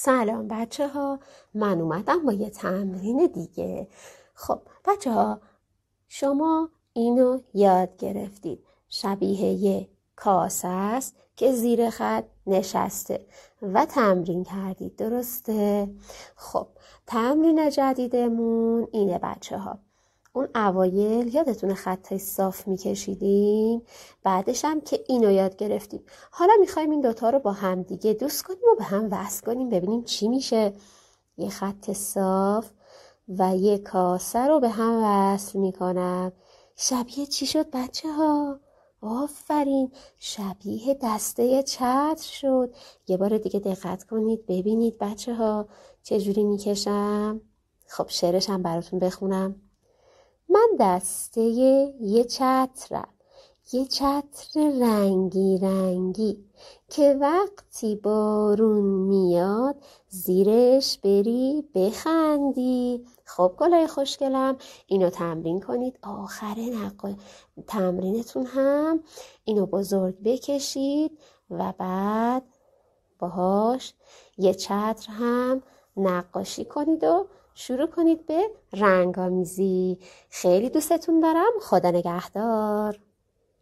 سلام بچه ها من اومدم با یه تمرین دیگه خب بچه ها شما اینو یاد گرفتید شبیه یه کاسه است که زیر خط نشسته و تمرین کردید درسته؟ خب تمرین جدیدمون اینه بچه ها اون اوایل یادتون خطای صاف میکشیدیم بعدش هم که اینو یاد گرفتیم حالا میخوایم این دوتا رو با هم دیگه دوست کنیم و به هم وصل کنیم ببینیم چی میشه یه خط صاف و یه کاسه رو به هم وصل میکنم شبیه چی شد بچه ها؟ آفرین شبیه دسته چتر شد یه بار دیگه دقت کنید ببینید بچه ها چجوری میکشم خب شعرش هم براتون بخونم من دسته یه چترم یه چتر رنگی رنگی که وقتی بارون میاد زیرش بری بخندی خب گلای خوشگلم اینو تمرین کنید آخر نقل تمرینتون هم اینو بزرگ بکشید و بعد باهاش یه چتر هم نقاشی کنید و شروع کنید به رنگ آمیزی خیلی دوستتون دارم خدا نگهدار